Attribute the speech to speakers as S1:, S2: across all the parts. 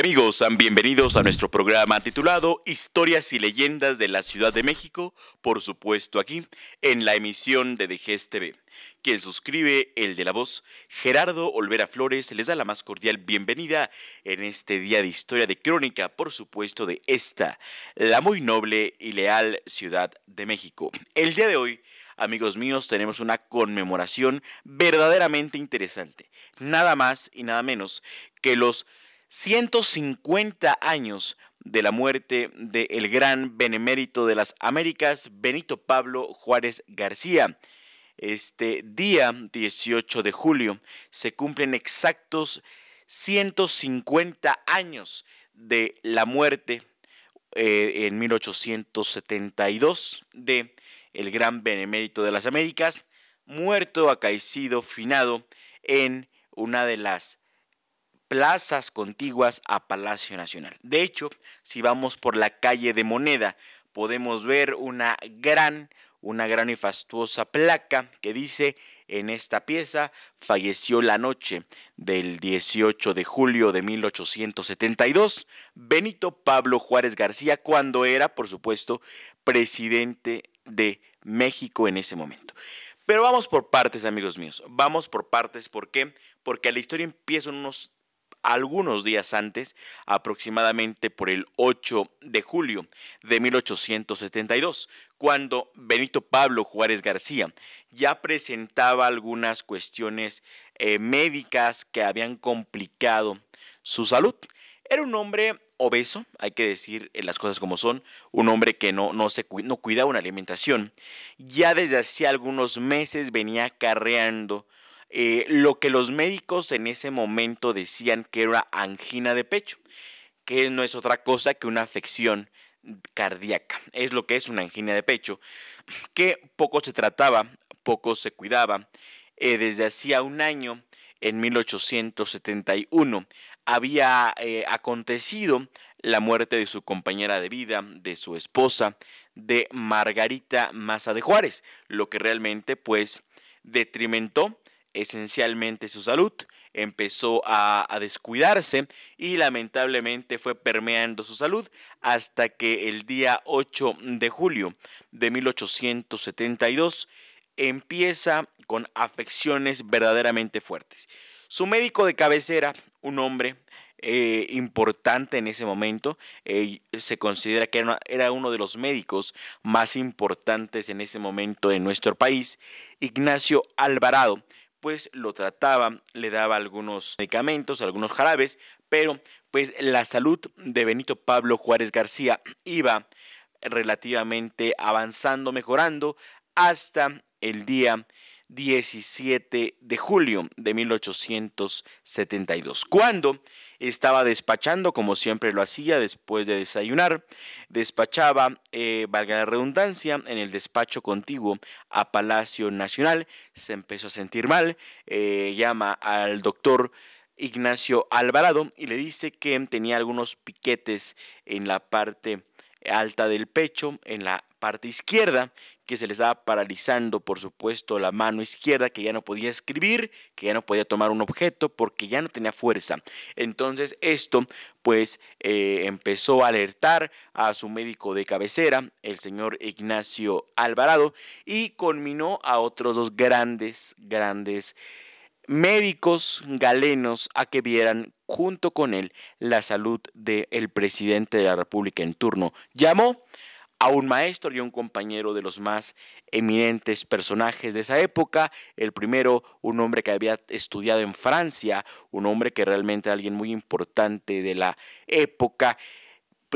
S1: amigos, sean bienvenidos a nuestro programa titulado Historias y leyendas de la Ciudad de México, por supuesto aquí en la emisión de DGS TV. Quien suscribe, el de la voz, Gerardo Olvera Flores, les da la más cordial bienvenida en este día de historia de crónica, por supuesto, de esta, la muy noble y leal Ciudad de México. El día de hoy amigos míos, tenemos una conmemoración verdaderamente interesante. Nada más y nada menos que los 150 años de la muerte del gran benemérito de las Américas, Benito Pablo Juárez García. Este día 18 de julio se cumplen exactos 150 años de la muerte eh, en 1872 de el gran benemérito de las Américas, muerto, acaecido, finado en una de las plazas contiguas a Palacio Nacional. De hecho, si vamos por la calle de Moneda, podemos ver una gran, una gran y fastuosa placa que dice en esta pieza falleció la noche del 18 de julio de 1872 Benito Pablo Juárez García cuando era, por supuesto, presidente de México en ese momento. Pero vamos por partes, amigos míos. Vamos por partes. ¿Por qué? Porque la historia empieza en unos algunos días antes, aproximadamente por el 8 de julio de 1872, cuando Benito Pablo Juárez García ya presentaba algunas cuestiones eh, médicas que habían complicado su salud. Era un hombre obeso, hay que decir eh, las cosas como son, un hombre que no, se, no cuidaba una alimentación. Ya desde hacía algunos meses venía carreando, eh, lo que los médicos en ese momento decían que era angina de pecho, que no es otra cosa que una afección cardíaca. Es lo que es una angina de pecho, que poco se trataba, poco se cuidaba. Eh, desde hacía un año, en 1871, había eh, acontecido la muerte de su compañera de vida, de su esposa, de Margarita Maza de Juárez, lo que realmente pues detrimentó esencialmente su salud, empezó a, descuidarse y lamentablemente fue permeando su salud hasta que el día 8 de julio de 1872 empieza con afecciones verdaderamente fuertes. Su médico de cabecera, un hombre eh, importante en ese momento. Eh, se considera que era, era, uno de los médicos más importantes en ese momento en nuestro país. Ignacio Alvarado pues lo trataba, le daba algunos medicamentos, algunos jarabes, pero pues la salud de Benito Pablo Juárez García iba relativamente avanzando, mejorando hasta el día 17 de julio de 1872, cuando estaba despachando, como siempre lo hacía después de desayunar, despachaba, eh, valga la redundancia, en el despacho contiguo a Palacio Nacional, se empezó a sentir mal, eh, llama al doctor Ignacio Alvarado y le dice que tenía algunos piquetes en la parte alta del pecho, en la parte izquierda, que se le estaba paralizando, por supuesto, la mano izquierda, que ya no podía escribir, que ya no podía tomar un objeto porque ya no tenía fuerza. Entonces esto, pues, eh, empezó a alertar a su médico de cabecera, el señor Ignacio Alvarado, y conminó a otros dos grandes, grandes médicos galenos a que vieran junto con él la salud del presidente de la República en turno. Llamó a un maestro y un compañero de los más eminentes personajes de esa época. El primero, un hombre que había estudiado en Francia, un hombre que realmente era alguien muy importante de la época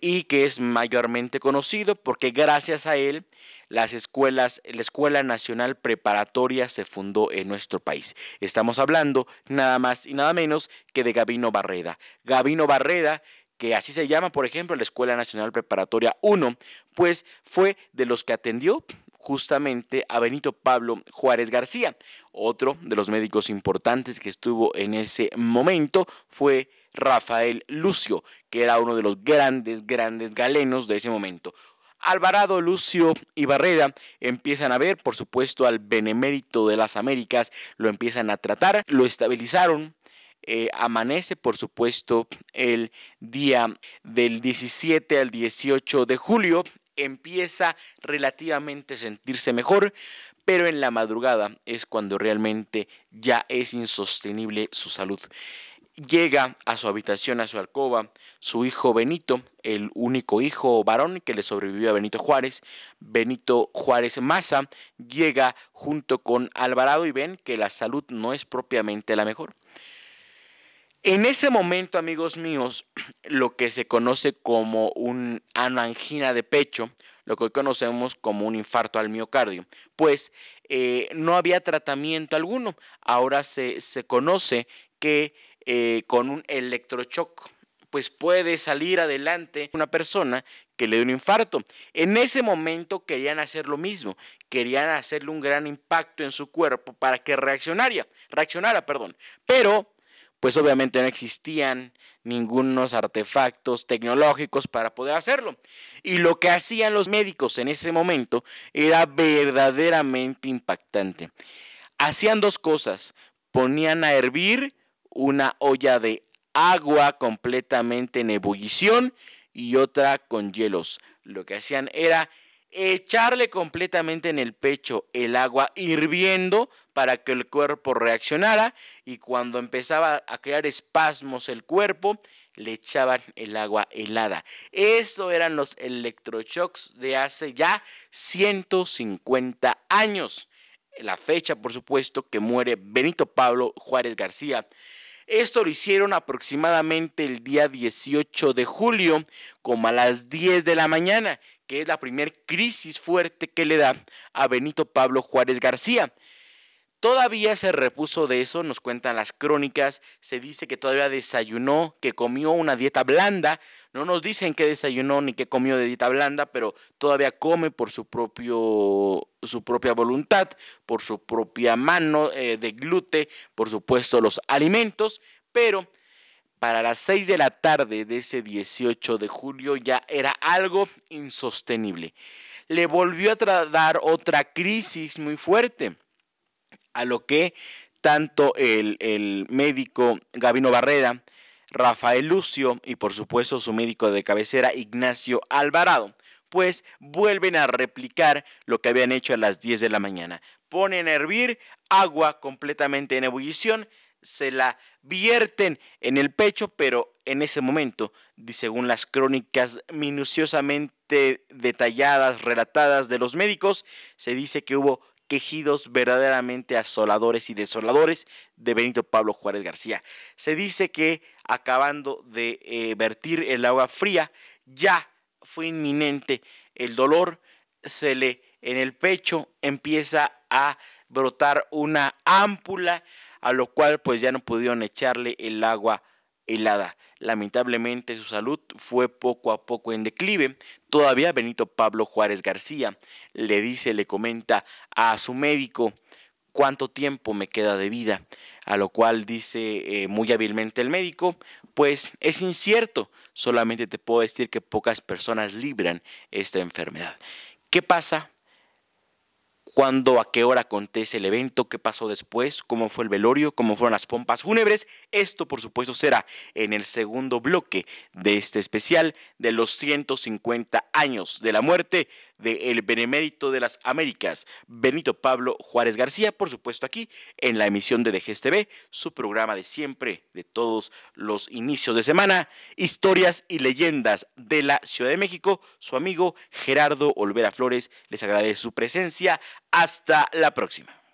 S1: y que es mayormente conocido porque gracias a él las escuelas, la Escuela Nacional Preparatoria se fundó en nuestro país. Estamos hablando nada más y nada menos que de Gabino Barreda. Gabino Barreda que así se llama, por ejemplo, la Escuela Nacional Preparatoria 1, pues fue de los que atendió justamente a Benito Pablo Juárez García. Otro de los médicos importantes que estuvo en ese momento fue Rafael Lucio, que era uno de los grandes, grandes galenos de ese momento. Alvarado, Lucio y Barrera empiezan a ver, por supuesto, al benemérito de las Américas, lo empiezan a tratar, lo estabilizaron, eh, amanece, por supuesto, el día del 17 al 18 de julio. Empieza relativamente a sentirse mejor, pero en la madrugada es cuando realmente ya es insostenible su salud. Llega a su habitación, a su alcoba, su hijo Benito, el único hijo varón que le sobrevivió a Benito Juárez. Benito Juárez Maza llega junto con Alvarado y ven que la salud no es propiamente la mejor. En ese momento, amigos míos, lo que se conoce como una angina de pecho, lo que hoy conocemos como un infarto al miocardio, pues eh, no había tratamiento alguno. Ahora se, conoce que eh, con un electrochoc, pues puede salir adelante una persona que le dé un infarto. En ese momento querían hacer lo mismo, querían hacerle un gran impacto en su cuerpo para que reaccionara, reaccionara, perdón. Pero pues obviamente no existían ningunos artefactos tecnológicos para poder hacerlo. Y lo que hacían los médicos en ese momento era verdaderamente impactante. Hacían dos cosas. Ponían a hervir una olla de agua completamente en ebullición y otra con hielos. Lo que hacían era echarle completamente en el pecho el agua hirviendo para que el cuerpo reaccionara y cuando empezaba a crear espasmos el cuerpo, le echaban el agua helada. esto eran los electroshocks de hace ya 150 años. La fecha, por supuesto, que muere Benito Pablo Juárez García. Esto lo hicieron aproximadamente el día 18 de julio, como a las 10 de la mañana, que es la primera crisis fuerte que le da a Benito Pablo Juárez García. Todavía se repuso de eso, nos cuentan las crónicas, se dice que todavía desayunó, que comió una dieta blanda, no nos dicen qué desayunó ni qué comió de dieta blanda, pero todavía come por su, propio, su propia voluntad, por su propia mano eh, de gluten, por supuesto los alimentos, pero para las 6 de la tarde de ese 18 de julio ya era algo insostenible. Le volvió a dar otra crisis muy fuerte a lo que tanto el, el médico Gabino Barreda, Rafael Lucio y por supuesto su médico de cabecera Ignacio Alvarado, pues vuelven a replicar lo que habían hecho a las 10 de la mañana. Ponen a hervir agua completamente en ebullición, se la vierten en el pecho, pero en ese momento, según las crónicas minuciosamente detalladas, relatadas de los médicos, se dice que hubo quejidos verdaderamente asoladores y desoladores de Benito Pablo Juárez García. Se dice que acabando de eh, vertir el agua fría, ya fue inminente el dolor, se le en el pecho empieza a brotar una ámpula, a lo cual pues ya no pudieron echarle el agua helada. Lamentablemente su salud fue poco a poco en declive. Todavía Benito Pablo Juárez García le dice, le comenta a su médico cuánto tiempo me queda de vida, a lo cual dice eh, muy hábilmente el médico, pues es incierto, solamente te puedo decir que pocas personas libran esta enfermedad. ¿Qué pasa cuándo, a qué hora acontece el evento, qué pasó después, cómo fue el velorio, cómo fueron las pompas fúnebres. Esto, por supuesto, será en el segundo bloque de este especial de los 150 años de la muerte de El Benemérito de las Américas, Benito Pablo Juárez García, por supuesto aquí en la emisión de DGSTV su programa de siempre, de todos los inicios de semana, historias y leyendas de la Ciudad de México. Su amigo Gerardo Olvera Flores les agradece su presencia. Hasta la próxima.